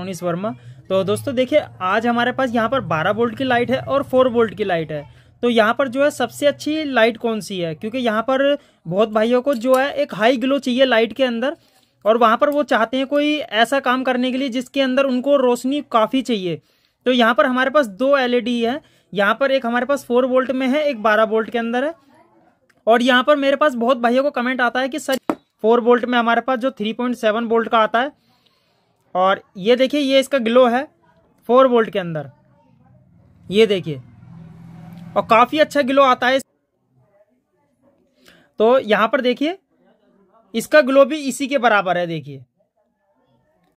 मोनिस वर्मा तो दोस्तों देखिए आज हमारे पास यहाँ पर 12 वोल्ट की लाइट है और 4 वोल्ट की लाइट है तो यहाँ पर जो है सबसे अच्छी लाइट कौन सी है क्योंकि यहाँ पर बहुत भाइयों को जो है एक हाई ग्लो चाहिए लाइट के अंदर और वहाँ पर वो चाहते हैं कोई ऐसा काम करने के लिए जिसके अंदर उनको रोशनी काफ़ी चाहिए तो यहाँ पर हमारे पास दो एल e है यहाँ पर एक हमारे पास फोर वोल्ट में है एक बारह वोल्ट के अंदर है और यहाँ पर मेरे पास बहुत भाइयों को कमेंट आता है कि सर फोर वोल्ट में हमारे पास जो थ्री पॉइंट सेवन वोल्ट का आता है और ये देखिए ये इसका ग्लो है फोर वोल्ट के अंदर ये देखिए और काफ़ी अच्छा ग्लो आता है तो यहाँ पर देखिए इसका ग्लो भी इसी के बराबर है देखिए